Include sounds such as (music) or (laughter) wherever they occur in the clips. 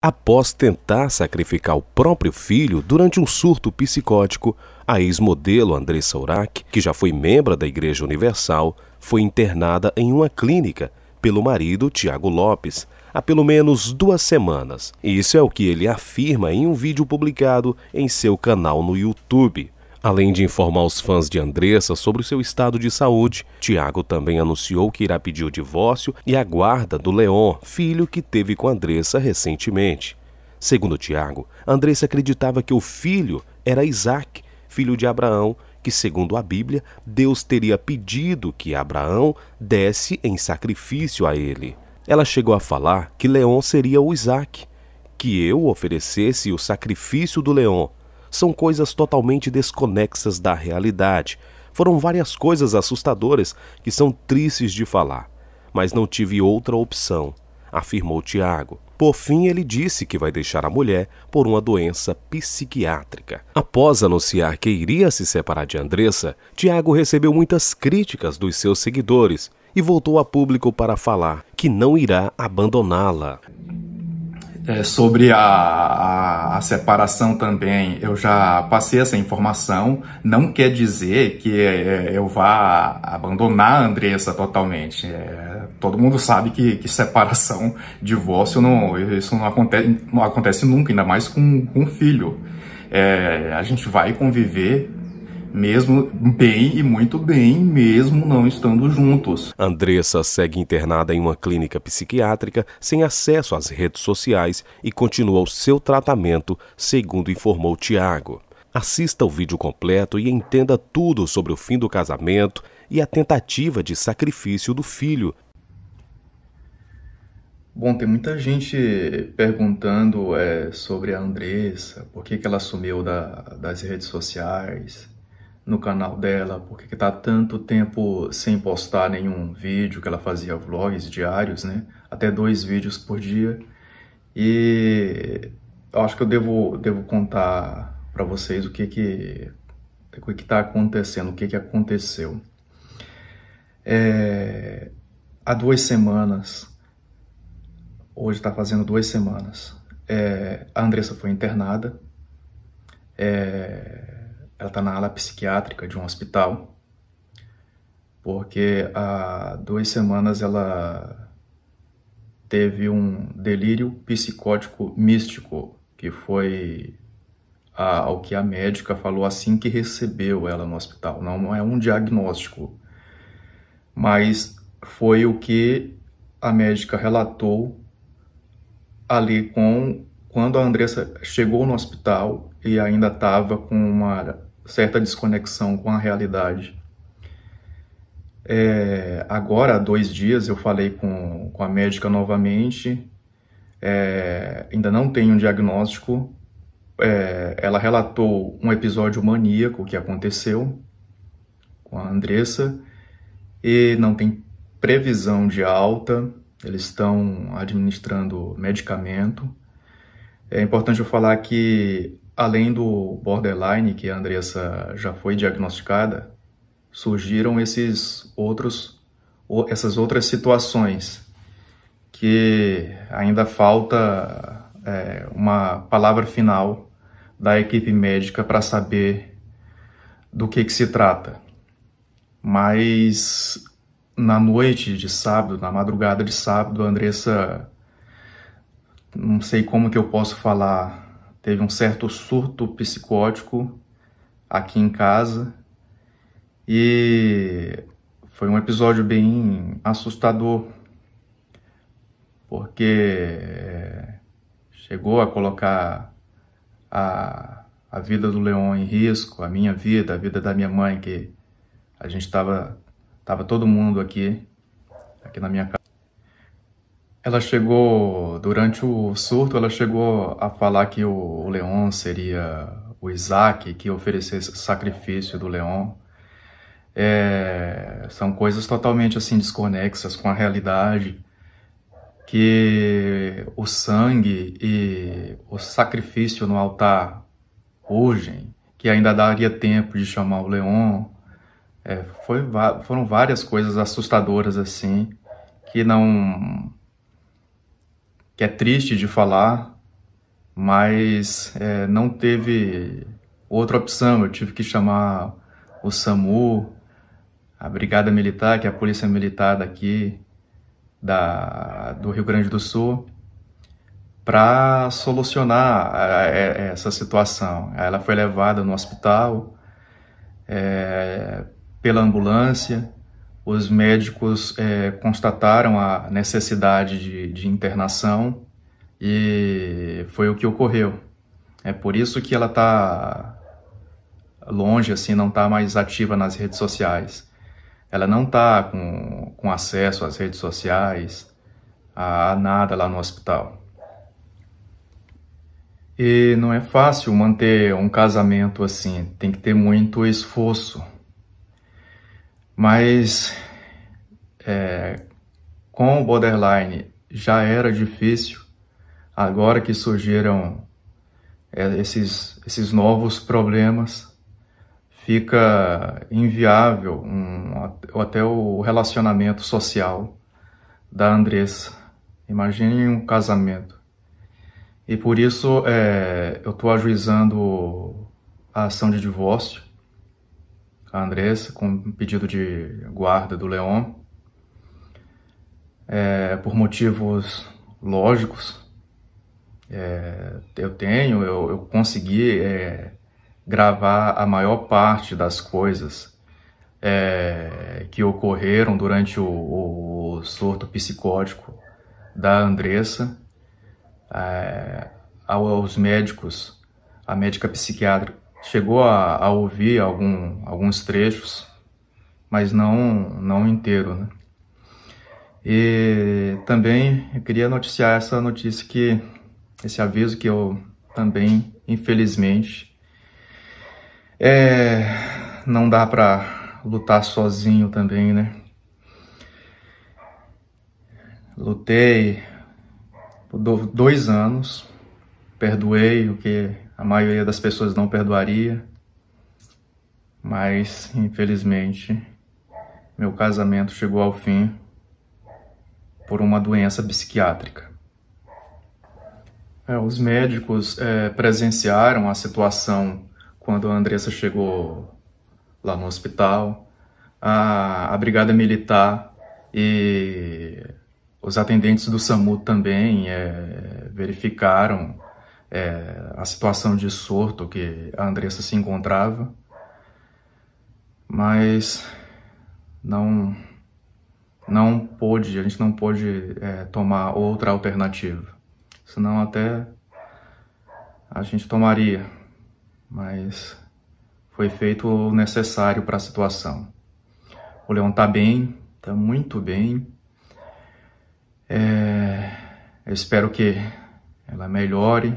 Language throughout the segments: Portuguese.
após tentar sacrificar o próprio filho durante um surto psicótico, a ex-modelo Andressa Urac, que já foi membro da Igreja Universal, foi internada em uma clínica pelo marido Tiago Lopes há pelo menos duas semanas. Isso é o que ele afirma em um vídeo publicado em seu canal no YouTube. Além de informar os fãs de Andressa sobre o seu estado de saúde, Tiago também anunciou que irá pedir o divórcio e a guarda do Leon, filho que teve com Andressa recentemente. Segundo Tiago, Andressa acreditava que o filho era Isaac, filho de Abraão, que, segundo a Bíblia, Deus teria pedido que Abraão desse em sacrifício a ele. Ela chegou a falar que Leão seria o Isaac, que eu oferecesse o sacrifício do leão são coisas totalmente desconexas da realidade. Foram várias coisas assustadoras que são tristes de falar, mas não tive outra opção, afirmou Tiago. Por fim, ele disse que vai deixar a mulher por uma doença psiquiátrica. Após anunciar que iria se separar de Andressa, Tiago recebeu muitas críticas dos seus seguidores e voltou a público para falar que não irá abandoná-la. É, sobre a, a, a, separação também, eu já passei essa informação. Não quer dizer que é, é eu vá abandonar a Andressa totalmente. É, todo mundo sabe que, que, separação, (laughs) divórcio, não, isso não acontece, não acontece nunca, ainda mais com, com um filho. É, a gente vai conviver mesmo bem e muito bem, mesmo não estando juntos. Andressa segue internada em uma clínica psiquiátrica sem acesso às redes sociais e continua o seu tratamento, segundo informou Tiago. Assista o vídeo completo e entenda tudo sobre o fim do casamento e a tentativa de sacrifício do filho. Bom, tem muita gente perguntando é, sobre a Andressa, por que, que ela sumiu da, das redes sociais, no canal dela, porque que está tanto tempo sem postar nenhum vídeo, que ela fazia vlogs diários, né? Até dois vídeos por dia. E eu acho que eu devo, devo contar para vocês o que que o que está acontecendo, o que que aconteceu. É, há duas semanas, hoje está fazendo duas semanas, é, a Andressa foi internada. É, ela está na ala psiquiátrica de um hospital, porque há duas semanas ela teve um delírio psicótico místico, que foi a, ao que a médica falou assim que recebeu ela no hospital. Não é um diagnóstico, mas foi o que a médica relatou ali com quando a Andressa chegou no hospital e ainda estava com uma certa desconexão com a realidade. É, agora, há dois dias, eu falei com, com a médica novamente, é, ainda não tem um diagnóstico. É, ela relatou um episódio maníaco que aconteceu com a Andressa e não tem previsão de alta, eles estão administrando medicamento. É importante eu falar que Além do borderline, que a Andressa já foi diagnosticada, surgiram esses outros, essas outras situações que ainda falta é, uma palavra final da equipe médica para saber do que, que se trata. Mas na noite de sábado, na madrugada de sábado, a Andressa, não sei como que eu posso falar teve um certo surto psicótico aqui em casa e foi um episódio bem assustador porque eh, chegou a colocar a, a vida do leão em risco, a minha vida, a vida da minha mãe, que a gente estava tava todo mundo aqui, aqui na minha casa. Ela chegou, durante o surto, ela chegou a falar que o leão seria o Isaac, que oferecesse sacrifício do leão É, são coisas totalmente assim desconexas com a realidade que o sangue e o sacrifício no altar urgem, que ainda daria tempo de chamar o leão É, foi, foram várias coisas assustadoras assim que não que é triste de falar, mas é, não teve outra opção. Eu tive que chamar o SAMU, a Brigada Militar, que é a Polícia Militar daqui da, do Rio Grande do Sul, para solucionar a, é, a, é, essa situação. Ela foi levada no hospital é, pela ambulância os médicos é, constataram a necessidade de, de, internação e foi o que ocorreu. É por isso que ela está longe, assim, não está mais ativa nas redes sociais. Ela não está com, com acesso às redes sociais, a, a nada lá no hospital. E não é fácil manter um casamento assim, tem que ter muito esforço mas é, com o borderline já era difícil, agora que surgiram é, esses, esses novos problemas, fica inviável um, até o relacionamento social da Andressa. Imagine um casamento. E por isso é, eu estou ajuizando a ação de divórcio a Andressa com pedido de guarda do Leon, é, por motivos lógicos. É, eu tenho, eu, eu consegui é, gravar a maior parte das coisas é, que ocorreram durante o, o, surto psicótico da Andressa é, aos médicos, a médica psiquiatra chegou a, a ouvir algum, alguns trechos, mas não, não inteiro. Né? E também eu queria noticiar essa notícia que esse aviso que eu também, infelizmente, é, não dá para lutar sozinho também, né? Lutei por dois anos, perdoei o que a maioria das pessoas não perdoaria, mas infelizmente meu casamento chegou ao fim por uma doença psiquiátrica. É, os médicos é, presenciaram a situação quando a Andressa chegou lá no hospital. A, a Brigada Militar e os atendentes do SAMU também é, verificaram é, a situação de surto que a Andressa se encontrava, mas não não pôde, a gente não pôde é, tomar outra alternativa, senão até a gente tomaria, mas foi feito o necessário para a situação. O Leão está bem, está muito bem. É, eu espero que ela melhore,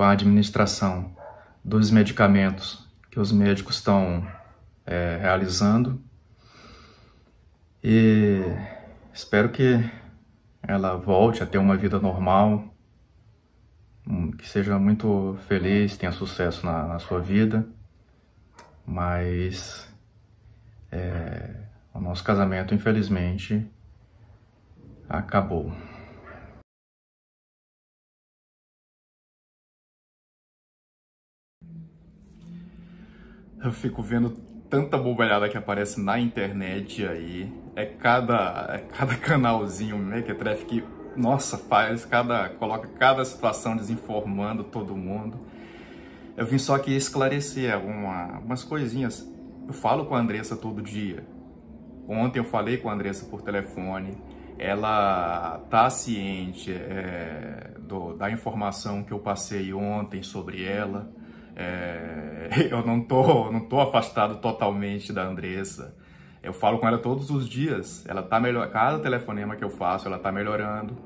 com a administração dos medicamentos que os médicos estão é, realizando. E espero que ela volte a ter uma vida normal, hum, que seja muito feliz, tenha sucesso na, na sua vida, mas é, o nosso casamento, infelizmente, acabou. Eu fico vendo tanta bobalhada que aparece na internet aí. É cada, é cada (laughs) canalzinho mequetrefe que, nossa, faz, cada coloca cada situação desinformando todo mundo. Eu vim só aqui esclarecer alguma, algumas coisinhas. Eu falo com a Andressa todo dia. Ontem eu falei com a Andressa por telefone. Ela tá ciente é, do, da informação que eu passei ontem sobre ela é, (laughs) eu não tô, não tô afastado totalmente da Andressa. Eu falo com ela todos os dias. Ela tá melhor. Cada telefonema que eu faço, ela tá melhorando.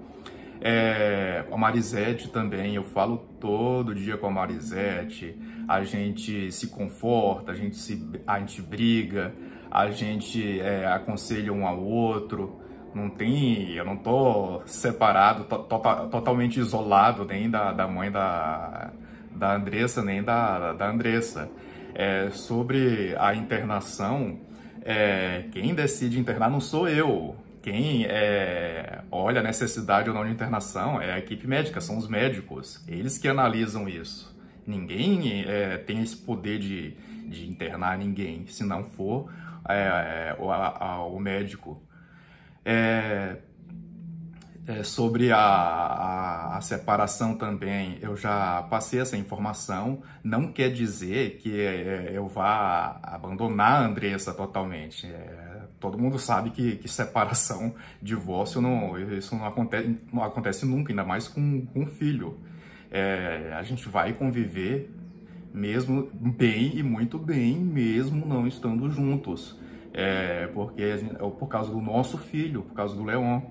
É, a Marisete também, eu falo todo dia com a Marisete. A gente se conforta, a gente, se, a gente briga, a gente é, aconselha um ao outro. Não tem, eu não tô separado, to, to, tota, totalmente isolado nem da, da mãe da, da Andressa nem da, da Andressa. É, sobre a internação, é, quem decide internar não sou eu. Quem é, olha a necessidade ou não de internação é a equipe médica, são os médicos. Eles que analisam isso. Ninguém é, tem esse poder de, de internar ninguém, se não for é, o, a, o médico. É, é, sobre a, a, a, separação também, eu já passei essa informação. Não quer dizer que é, é eu vá abandonar a Andressa totalmente. É, todo mundo sabe que, que, separação, (laughs) divórcio, não, isso não acontece, não acontece nunca, ainda mais com, com um filho. É, a gente vai conviver mesmo bem e muito bem, mesmo não estando juntos. É, porque gente, por causa do nosso filho, por causa do Leon.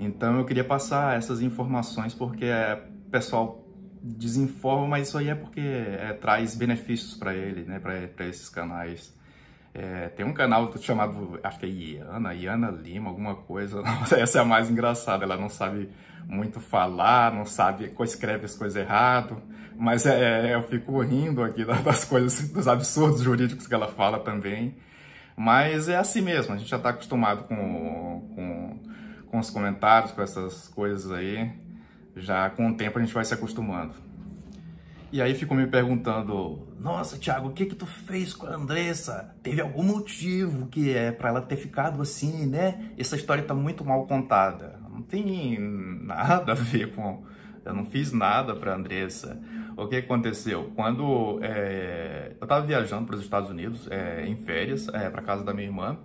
Então eu queria passar essas informações porque é pessoal desinforma, mas isso aí é porque é, traz benefícios para ele, né, para esses canais. É, tem um canal chamado, acho que é Iana, Iana Lima, alguma coisa. (laughs) Nossa, essa é a mais engraçada. Ela não sabe muito falar, não sabe, escreve as coisas errado. Mas é, é eu fico rindo aqui das coisas, dos absurdos jurídicos que ela fala também. Mas é assim mesmo, a gente já está acostumado com, com com os comentários, com essas coisas aí, já com o tempo a gente vai se acostumando. E aí ficou me perguntando, nossa, Thiago, o que que tu fez com a Andressa? Teve algum motivo que é para ela ter ficado assim, né? Essa história tá muito mal contada. Não tem nada a ver com... Eu não fiz nada para Andressa. O que aconteceu? Quando é... eu estava viajando para os Estados Unidos, é... em férias, é... Eh, para casa da minha irmã,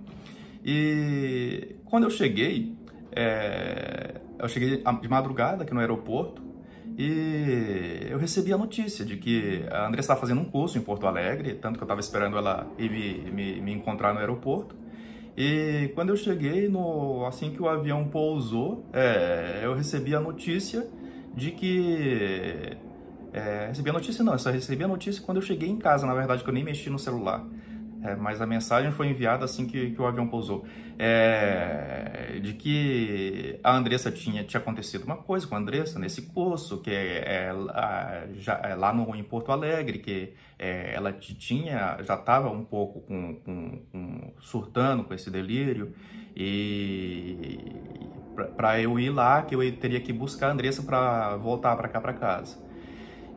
e quando eu cheguei, é, eu cheguei de madrugada aqui no aeroporto e eu recebi a notícia de que a Andressa estava fazendo um curso em Porto Alegre, tanto que eu estava esperando ela ir me, me, me, encontrar no aeroporto. E quando eu cheguei, no, assim que o avião pousou, é, eu recebi a notícia de que... É, recebi a notícia não, eu só recebi a notícia quando eu cheguei em casa, na verdade, que eu nem mexi no celular é, mas a mensagem foi enviada assim que, que o avião pousou, é, de que a Andressa tinha, tinha acontecido uma coisa com a Andressa nesse curso, que é, é já, é lá no, em Porto Alegre, que é, ela tinha, já estava um pouco com, com, com, surtando com esse delírio, e para eu ir lá, que eu teria que buscar a Andressa para voltar para cá para casa.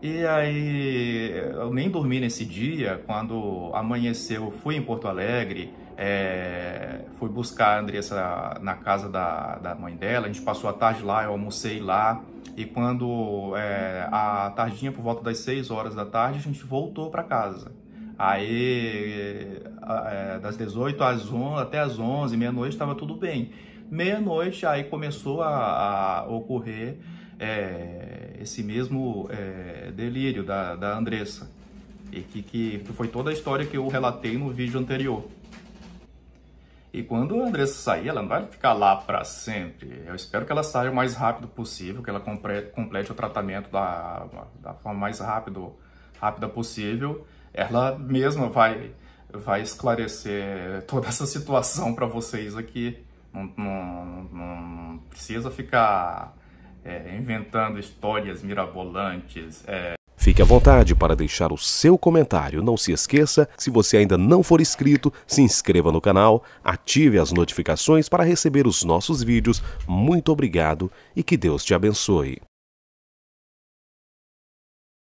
E aí eu nem dormi nesse dia, quando amanheceu fui em Porto Alegre, é, fui buscar a Andressa na casa da, da mãe dela, a gente passou a tarde lá, eu almocei lá, e quando é, a tardinha, por volta das 6 horas da tarde, a gente voltou para casa. Aí, é, das 18 às 11, até às 11, meia-noite, estava tudo bem. Meia-noite, aí começou a, a ocorrer é, esse mesmo é, delírio da, da Andressa, e que, que foi toda a história que eu relatei no vídeo anterior. E quando a Andressa sair, ela não vai ficar lá para sempre. Eu espero que ela saia o mais rápido possível, que ela complete o tratamento da, da forma mais rápido, rápida possível. Ela mesma vai, vai esclarecer toda essa situação para vocês aqui. Não, não, não precisa ficar é, inventando histórias mirabolantes. É... Fique à vontade para deixar o seu comentário. Não se esqueça, se você ainda não for inscrito, se inscreva no canal, ative as notificações para receber os nossos vídeos. Muito obrigado e que Deus te abençoe.